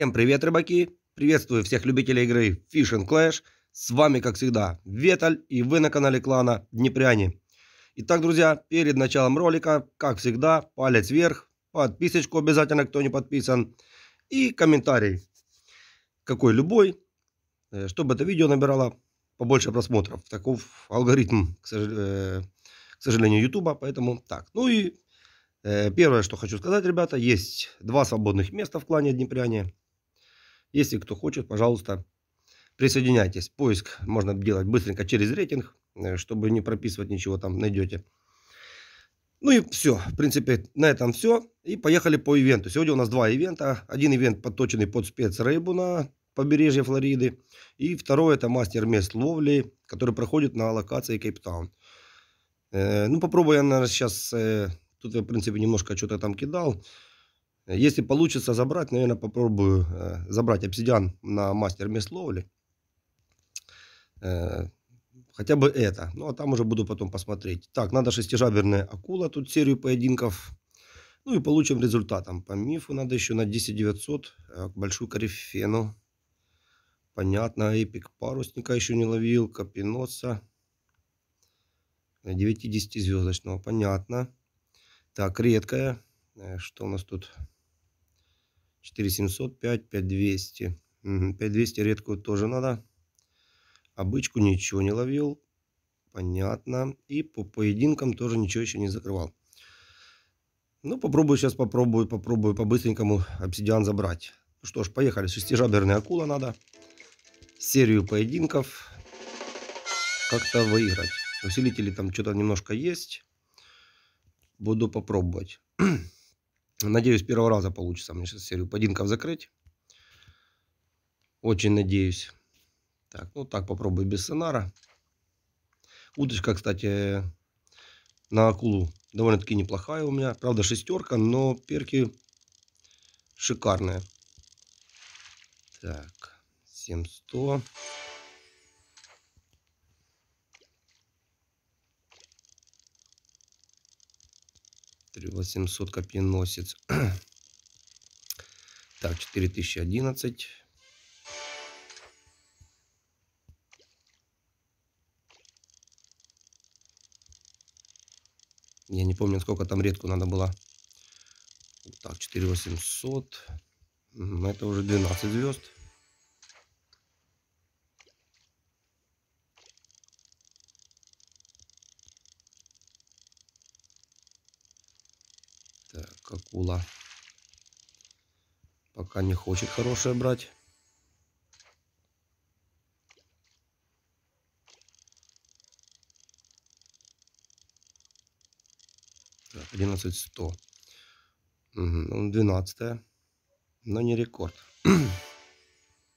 Всем привет, рыбаки! Приветствую всех любителей игры Fishing Clash. С вами, как всегда, Веталь, и вы на канале клана Днепряне. Итак, друзья, перед началом ролика, как всегда, палец вверх, подписочку обязательно, кто не подписан, и комментарий, какой любой, э, чтобы это видео набирало побольше просмотров. Таков алгоритм, к, э, сожалению, к поэтому так. Ну и э, Первое, что хочу сказать, ребята, есть два свободных места в клане Днепряне. Если кто хочет, пожалуйста, присоединяйтесь. Поиск можно делать быстренько через рейтинг, э, чтобы не прописывать ничего там, найдете. Ну и все, в принципе, на этом все. И поехали по ивенту. Сегодня у нас два ивента. Один ивент подточенный под спецрыбу на побережье Флориды. И второй это мастер мест ловли, который проходит на локации Кейптаун. Э, ну попробую я, наверное, сейчас... Э, тут я, в принципе, немножко что-то там кидал. Э, если получится забрать, наверное, попробую э, забрать обсидиан на мастер месловли, ловли. Э, хотя бы это. Ну, а там уже буду потом посмотреть. Так, надо шестижаберная акула. Тут серию поединков. Ну, и получим результатом. По мифу надо еще на 10900 900 большую корифену. Понятно, эпик парусника еще не ловил, капиноса. 9-10 звездочного, понятно. Так, редкая. Что у нас тут? 4700, 5, 5200. 5200 редкую тоже надо. Обычку ничего не ловил. Понятно. И по поединкам тоже ничего еще не закрывал. Ну, попробую сейчас, попробую, попробую по-быстренькому обсидиан забрать. Ну что ж, поехали. Шестижаберная акула надо. Серию поединков. Как-то выиграть. Усилители там что-то немножко есть. Буду попробовать. Надеюсь, первого раза получится мне сейчас серию подинков закрыть. Очень надеюсь. Так, ну так попробую без сценара. Удочка, кстати, на акулу довольно-таки неплохая у меня. Правда, шестерка, но перки шикарные. Так, 700. 800 копьеносец. Так, 4011. Я не помню, сколько там редку надо было. Так, 4800. Это уже 12 звезд. Кокула. Пока не хочет хорошее брать. Так, сто, Угу, он 12 но не рекорд.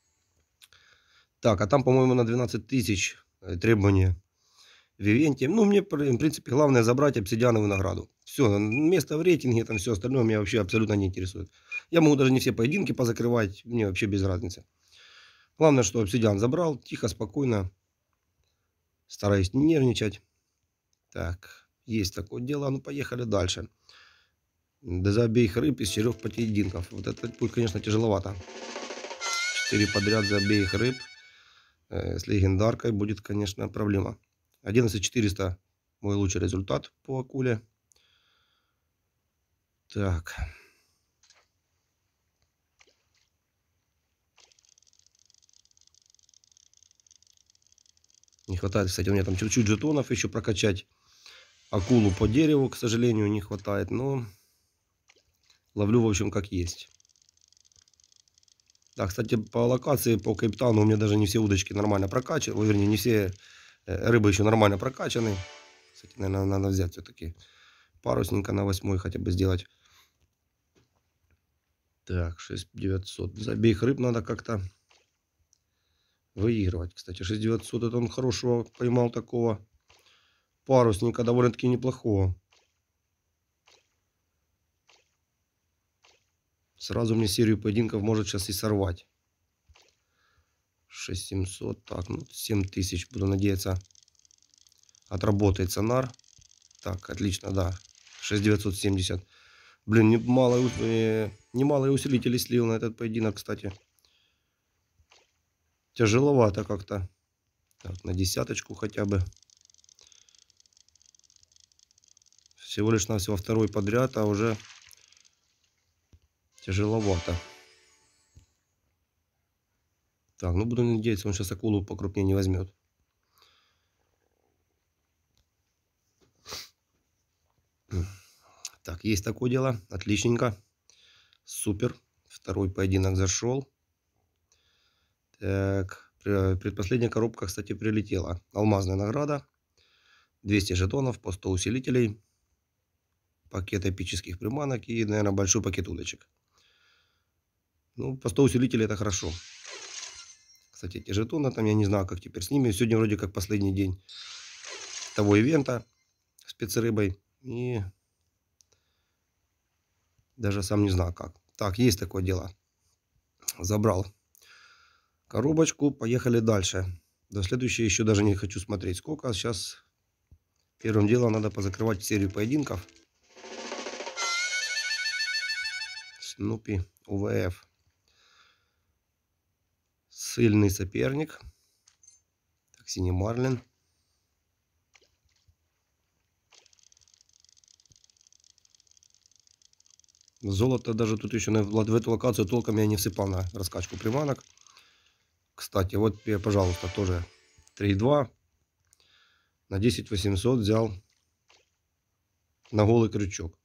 так, а там, по-моему, на двенадцать тысяч э, требования Вивентием. Ну, мне, в принципе, главное забрать обсидиановую награду. Все, место в рейтинге, там все остальное меня вообще абсолютно не интересует. Я могу даже не все поединки позакрывать, мне вообще без разницы. Главное, что обсидиан забрал, тихо, спокойно, стараюсь не нервничать. Так, есть такое дело, а ну поехали дальше. До забейх рыб из четырех поединков. Вот это будет, конечно, тяжеловато. Четыре подряд забейх рыб э, с легендаркой будет, конечно, проблема. 11400 мой лучший результат по акуле. Так. Не хватает, кстати, у меня там чуть-чуть жетонов еще прокачать. Акулу по дереву, к сожалению, не хватает. Но ловлю, в общем, как есть. Да, кстати, по локации, по капитану у меня даже не все удочки нормально прокачивают. Вернее, не все Э, рыба еще нормально прокачаны. Кстати, наверное, надо взять все-таки парусника на восьмой хотя бы сделать. Так, 6900. За обеих рыб надо как-то выигрывать. Кстати, 6900 это он хорошего поймал такого парусника, довольно-таки неплохого. Сразу мне серию поединков может сейчас и сорвать. 6700, так, ну 7000, буду надеяться, отработается нар. Так, отлично, да, 6970. Блин, немало, немалые э, усилители слил на этот поединок, кстати. Тяжеловато как-то. Так, на десяточку хотя бы. Всего лишь на всего второй подряд, а уже тяжеловато. Так, ну буду надеяться, он сейчас акулу покрупнее не возьмет. Так, есть такое дело. Отличненько. Супер. Второй поединок зашел. Так, предпоследняя коробка, кстати, прилетела. Алмазная награда. 200 жетонов по 100 усилителей. Пакет эпических приманок и, наверное, большой пакет удочек. Ну, по 100 усилителей это хорошо. Кстати, эти жетоны там, я не знал, как теперь с ними. Сегодня вроде как последний день того ивента пиццерыбой, И даже сам не знал, как. Так, есть такое дело. Забрал коробочку, поехали дальше. До следующей еще даже не хочу смотреть сколько. Сейчас первым делом надо позакрывать серию поединков. Снупи УВФ сильный соперник. Так, синій Марлін. Золото даже тут еще на, в эту локацию толком я не всыпал на раскачку приманок. Кстати, вот, пожалуйста, тоже 3,2. На 10 800 взял на голый крючок.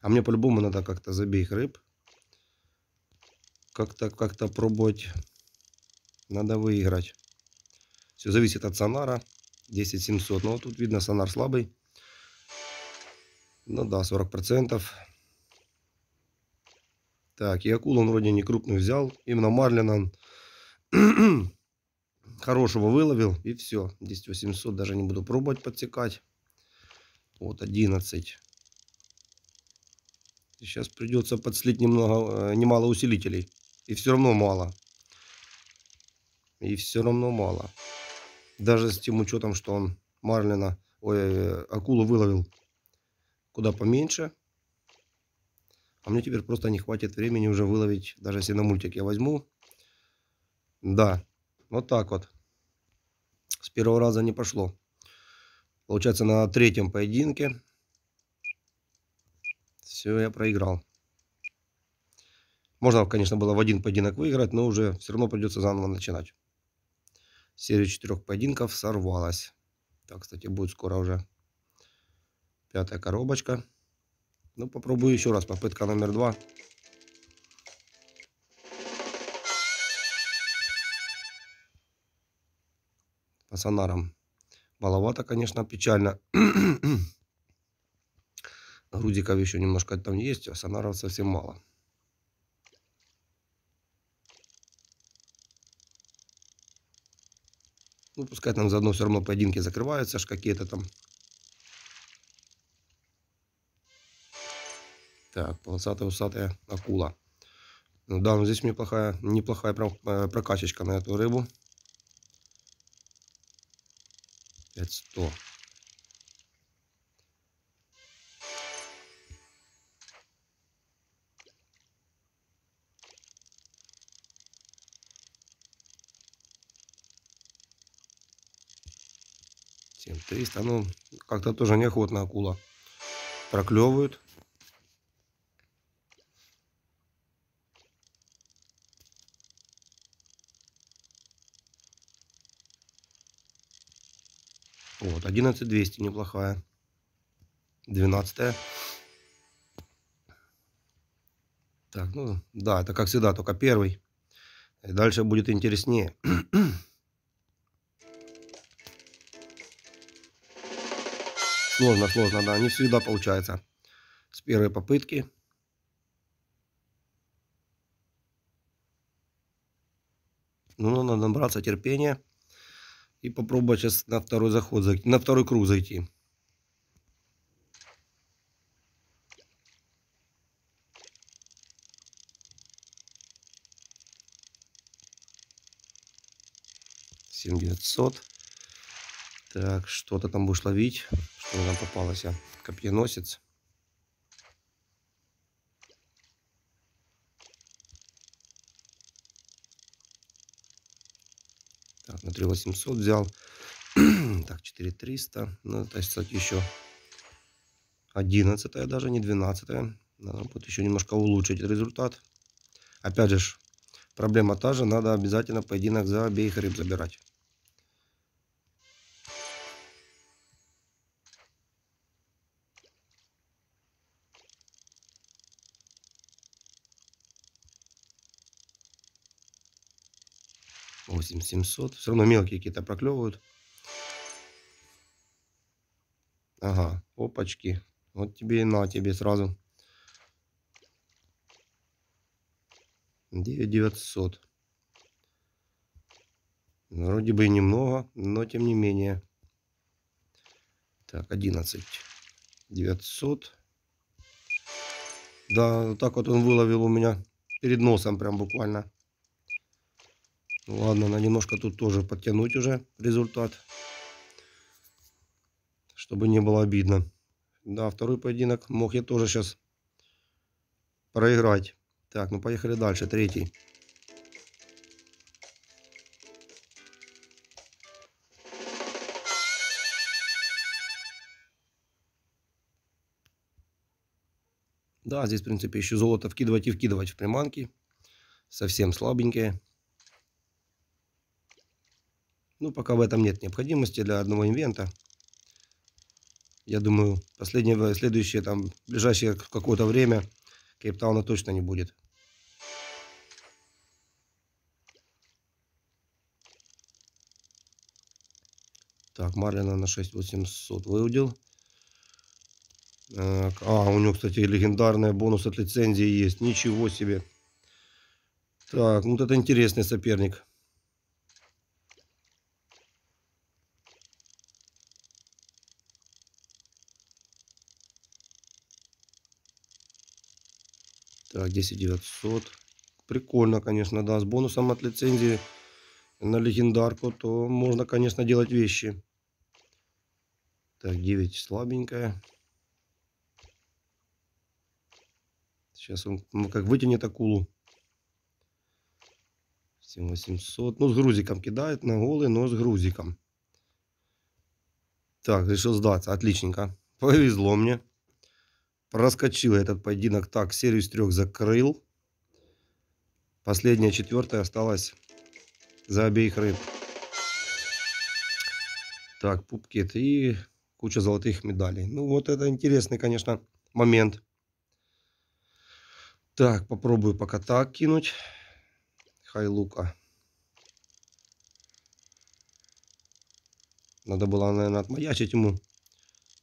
А мне по-любому надо как-то забей рыб как-то как-то пробовать. Надо выиграть. Все зависит от сонара. 10 700. Но вот тут видно сонар слабый. Ну да, 40%. процентов. Так, и акул он вроде не крупный взял. Именно Марлина хорошего выловил. И все. 10 800. даже не буду пробовать подсекать. Вот 11. Сейчас придется подслить немного, э, немало усилителей. И все равно мало. И все равно мало. Даже с тем учетом, что он Марлина, ой, акулу выловил куда поменьше. А мне теперь просто не хватит времени уже выловить, даже если на мультик я возьму. Да, вот так вот. С первого раза не пошло. Получается, на третьем поединке все, я проиграл. Можно, конечно, было в один поединок выиграть, но уже все равно придется заново начинать. Серия четырех поединков сорвалась. Так, кстати, будет скоро уже пятая коробочка. Ну, попробую еще раз. Попытка номер два. По сонарам. Маловато, конечно, печально. Грудиков еще немножко там есть, а сонаров совсем мало. Ну, нам заодно все равно поединки закрываются, аж какие-то там. Так, полосатая-усатая акула. Ну да, ну здесь плохая неплохая э, прокачечка на эту рыбу. 500. То ну как-то тоже неохотно акула проклевывает. Вот, 11200 неплохая. 12 -я. Так, ну да, это как всегда, только первый. И дальше будет интереснее. Сложно, сложно, да, не всегда получается с первой попытки. Ну, надо набраться терпения и попробовать сейчас на второй заход, зайти, на второй круг зайти. Семь девятьсот. Так, что-то там будешь ловить. Коли нам попалася копьеносец. Так, на 3800 взял. так, 4300. Ну, то кстати, еще 11 даже, не 12 -е. Надо будет еще немножко улучшить результат. Опять же, проблема та же. Надо обязательно поединок за обеих рыб забирать. 8700. Все равно мелкие какие-то проклевывают. Ага, опачки. Вот тебе и на тебе сразу. 9900. Вроде бы и немного, но тем не менее. Так, 11 900. Да, так вот он выловил у меня перед носом прям буквально. Ладно, на немножко тут тоже подтянуть уже результат, чтобы не было обидно. Да, второй поединок мог я тоже сейчас проиграть. Так, ну поехали дальше, третий. Да, здесь, в принципе, еще золото вкидывать и вкидывать в приманки. Совсем слабенькие. Ну, пока в этом нет необходимости для одного инвента. Я думаю, последнее, следующее, там, ближайшее какое-то время Кейптауна точно не будет. Так, Марлина на 6800 выудил. А, у него, кстати, легендарный бонус от лицензии есть. Ничего себе. Так, ну вот это интересный соперник. Так, 10 900. Прикольно, конечно, да. С бонусом от лицензии на легендарку, то можно, конечно, делать вещи. Так, 9 слабенькая. Сейчас он ну, как вытянет акулу. 7800. Ну, с грузиком кидает на голы, но с грузиком. Так, решил сдаться. Отличненько. Повезло мне проскочил этот поединок так, серию из трех закрыл. Последняя четвертая осталась за обеих рыб. Так, пупкет и куча золотых медалей. Ну, вот это интересный, конечно, момент. Так, попробую пока так кинуть. Хайлука. Надо было, наверное, отмаячить ему.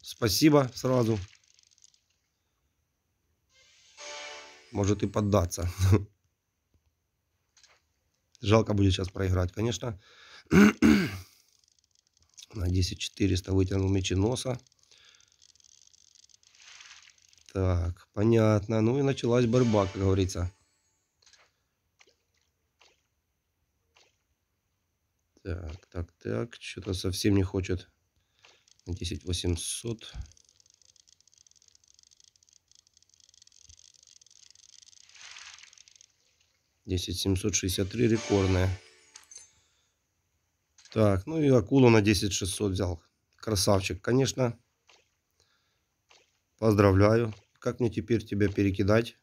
Спасибо сразу. может и поддаться. Жалко будет сейчас проиграть, конечно. На 10 400 вытянул меченоса. Так, понятно. Ну и началась борьба, как говорится. Так, так, так. Что-то совсем не хочет. 10 800. 10763 рекордная. Так, ну и акулу на 10600 взял. Красавчик, конечно. Поздравляю. Как мне теперь тебя перекидать?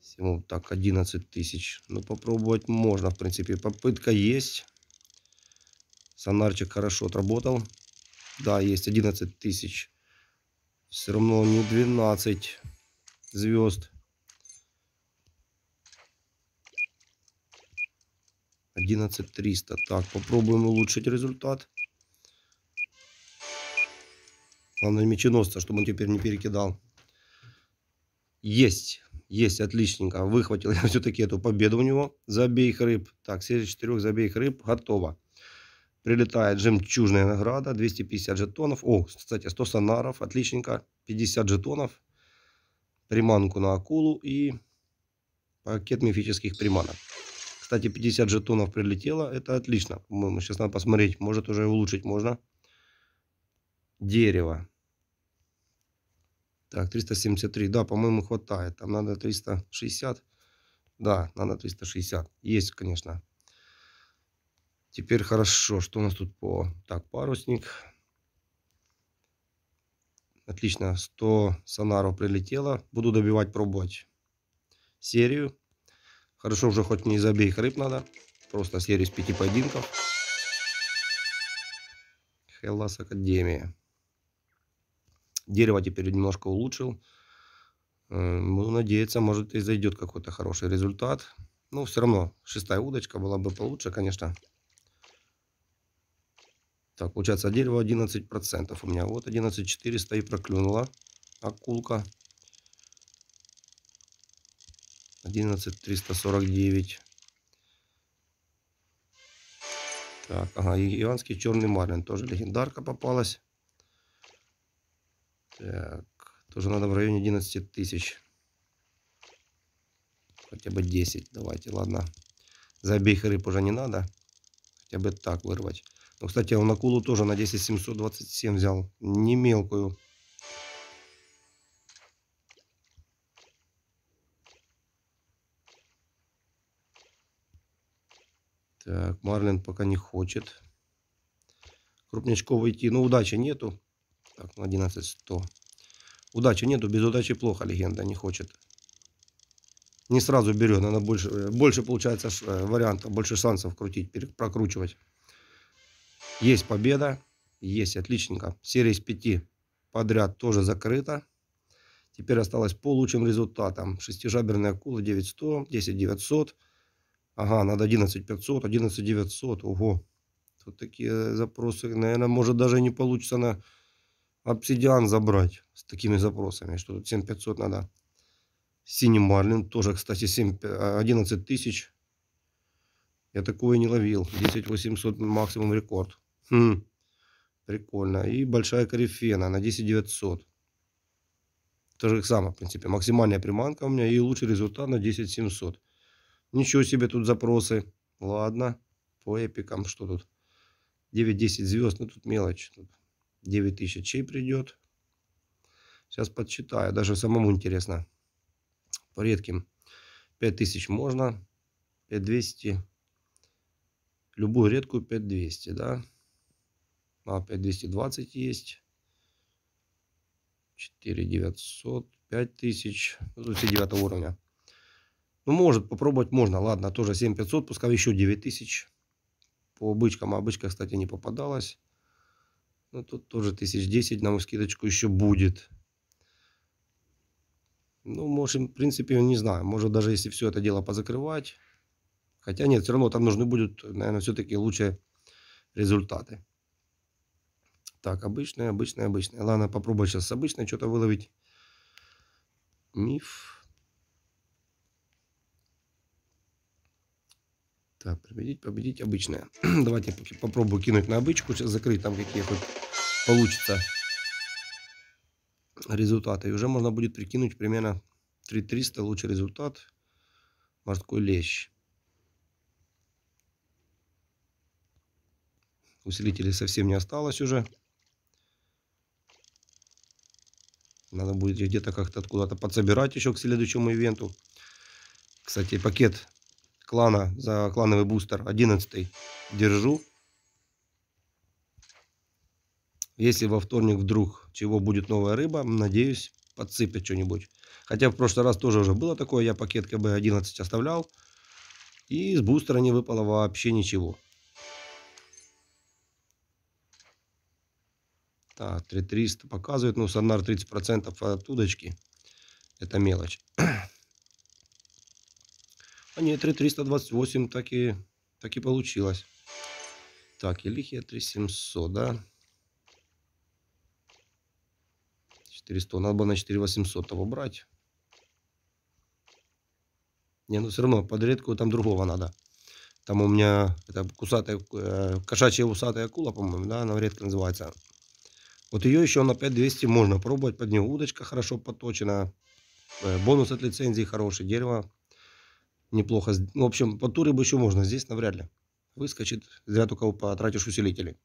Всего так 11 тысяч. Ну попробовать можно, в принципе. Попытка есть. Сонарчик хорошо отработал. Да, есть 11 тысяч. Все равно не 12 звезд. 11300. Так, попробуем улучшить результат. Главное, меченосца, чтобы он теперь не перекидал. Есть. Есть, отличненько. Выхватил я все-таки эту победу у него. Забей рыб. Так, серия четырех забейх рыб. Готово. Прилетает жемчужная награда. 250 жетонов. О, кстати, 100 сонаров. Отличненько. 50 жетонов. Приманку на акулу и пакет мифических приманок. Кстати, 50 жетонов прилетело. Это отлично. По-моему, сейчас надо посмотреть. Может, уже улучшить можно. Дерево. Так, 373. Да, по-моему, хватает. Там надо 360. Да, надо 360. Есть, конечно. Теперь хорошо. Что у нас тут по... Так, парусник. Отлично. 100 сонаров прилетело. Буду добивать, пробовать серию. Хорошо уже хоть не забей рыб надо. Просто серию с пяти поединков. Хеллас Академия. Дерево теперь немножко улучшил. Э, буду надеяться, может и зайдет какой-то хороший результат. Но ну, все равно шестая удочка была бы получше, конечно. Так, получается дерево 11%. У меня вот 11400 и проклюнула акулка. 11 349. Так, ага, Иванский черный марлин. Тоже легендарка попалась. Так, тоже надо в районе 11 тысяч. Хотя бы 10. Давайте, ладно. Забейх рыб уже не надо. Хотя бы так вырвать. Ну, кстати, а он акулу тоже на 10 727 взял. Не мелкую. Так, э, Марлин пока не хочет. Крупнячковый идти. Ну, удачи нету. Так, ну, на 11-100. Удачи нету, без удачи плохо, легенда не хочет. Не сразу берет, она больше, больше получается э, вариантов, больше шансов крутить, прокручивать. Есть победа, есть, отличненько. Серия из пяти подряд тоже закрыта. Теперь осталось по лучшим результатам. Шестижаберная акула 9100, 10900. Ага, надо 11 500, 11 900. Ого. вот такие э, запросы, наверное, может даже не получится на обсидиан забрать с такими запросами, что тут 7 500 надо. Синий Марлин тоже, кстати, 7, 11 э, тысяч. Я такое не ловил. 10 800 максимум рекорд. Хм, прикольно. И большая корифена на 10 900. То же самое, в принципе. Максимальная приманка у меня и лучший результат на 10 700. Ничего себе тут запросы. Ладно, по эпикам что тут? 9-10 звезд, ну тут мелочь. 9 тысяч чей придет. Сейчас подсчитаю, даже самому интересно. По редким. 5 тысяч можно. 5200. Любую редкую 5200, да? Ну, а 5220 есть. 4900, 5000. Ну, тут все 9 уровня. Ну, может, попробовать можно. Ладно, тоже 7500, пускай еще 9000. По бычкам, а бычка, кстати, не попадалась. Ну, тут тоже 1010 на мою скидочку еще будет. Ну, можем, в принципе, не знаю. Может, даже если все это дело позакрывать. Хотя нет, все равно там нужны будут, наверное, все-таки лучшие результаты. Так, обычная, обычная, обычная. Ладно, попробую сейчас с обычной что-то выловить. Миф. Так, победить, победить обычное. Давайте попробую кинуть на обычку. Сейчас закрыть там какие то получится результаты. И уже можно будет прикинуть примерно 3300 лучший результат. Морской лещ. Усилителей совсем не осталось уже. Надо будет где-то как-то откуда-то подсобирать еще к следующему ивенту. Кстати, пакет клана, за клановый бустер, 11 держу. Если во вторник вдруг чего будет новая рыба, надеюсь, подсыпят что-нибудь. Хотя в прошлый раз тоже уже было такое, я пакет КБ-11 оставлял. И с бустера не выпало вообще ничего. Так, 3300 показывает, ну, сонар 30% от удочки. Это мелочь. А не 3,328 так и, так и получилось. Так, Елихия 3,700, да? 400. Надо было на 4,800 того брать. Не, ну все равно под редкую там другого надо. Там у меня это кусатая, э, кошачья усатая акула, по-моему, да, она редко называется. Вот ее еще на 5200 можно пробовать под нее. Удочка хорошо подточена. Э, бонус от лицензии хороший. Дерево неплохо. В общем, по туре бы еще можно, здесь навряд ли. Выскочит, зря только потратишь усилители.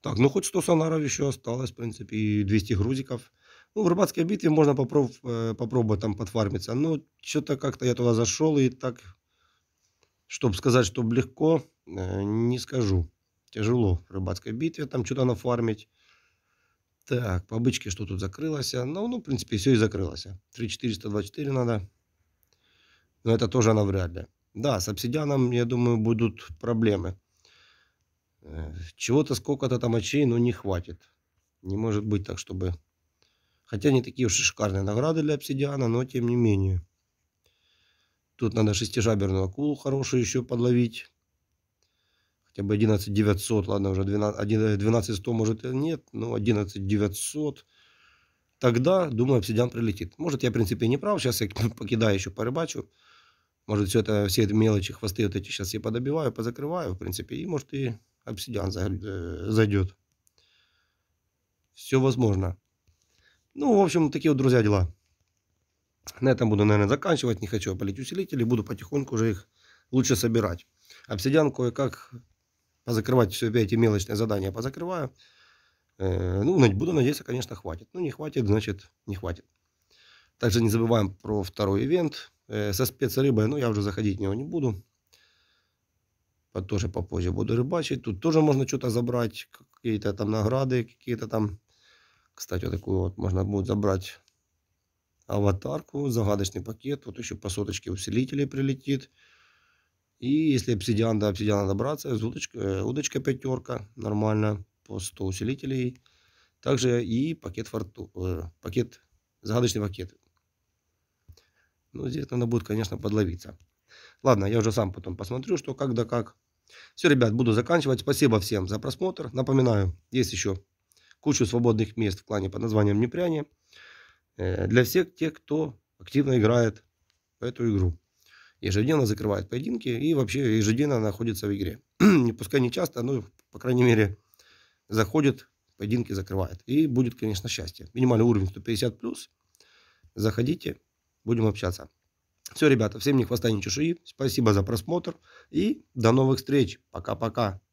Так, ну хоть 100 сонаров еще осталось, в принципе, и 200 грузиков. Ну, в рыбацкой битве можно попроб, э, попробовать там подфармиться. Но что-то как-то я туда зашел и так, чтобы сказать, что легко, э, не скажу. Тяжело в рыбацкой битве там что-то нафармить. Так, по бычке что тут закрылось? А, ну, ну, в принципе, все и закрылось. 3424 надо но это тоже навряд ли. Да, с обсидианом, я думаю, будут проблемы. Э, чего-то, сколько-то там очей, но не хватит. Не может быть так, чтобы... Хотя не такие уж и шикарные награды для обсидиана, но тем не менее. Тут надо шестижаберную акулу хорошую еще подловить. Хотя бы 11 900, ладно, уже 12, 12 100 может и нет, но 11 900. Тогда, думаю, обсидиан прилетит. Может, я, в принципе, не прав. Сейчас я покидаю еще порыбачу. Может, все это, все это мелочи, хвосты вот эти сейчас я подобиваю, позакрываю, в принципе, и, может, и обсидиан э, зайдет. Все возможно. Ну, в общем, такие вот, друзья, дела. На этом буду, наверное, заканчивать. Не хочу опалить усилители. Буду потихоньку уже их лучше собирать. Обсидиан кое-как позакрывать все эти мелочные задания позакрываю. Э, ну, буду надеяться, конечно, хватит. Ну, не хватит, значит, не хватит. Также не забываем про второй ивент. Э, со спецрыбой, но ну, я уже заходить в него не буду. Тоже попозже буду рыбачить. Тут тоже можно что-то забрать, какие-то там награды, какие-то там... Кстати, вот такую вот можно будет забрать аватарку, загадочный пакет. Вот еще по соточке усилителей прилетит. И если обсидиан до обсидиана добраться, удочка, э, удочка пятерка, нормально, по 100 усилителей. Также и пакет, форту, э, пакет загадочный пакет ну, здесь надо будет, конечно, подловиться. Ладно, я уже сам потом посмотрю, что как да как. Все, ребят, буду заканчивать. Спасибо всем за просмотр. Напоминаю, есть еще кучу свободных мест в клане под названием Непряне. Э, для всех тех, кто активно играет в эту игру. Ежедневно закрывает поединки и вообще ежедневно находится в игре. Пускай не часто, но, по крайней мере, заходит, поединки закрывает. И будет, конечно, счастье. Минимальный уровень 150+. Заходите, будем общаться. Все, ребята, всем не хвоста, не чешуи. Спасибо за просмотр и до новых встреч. Пока-пока.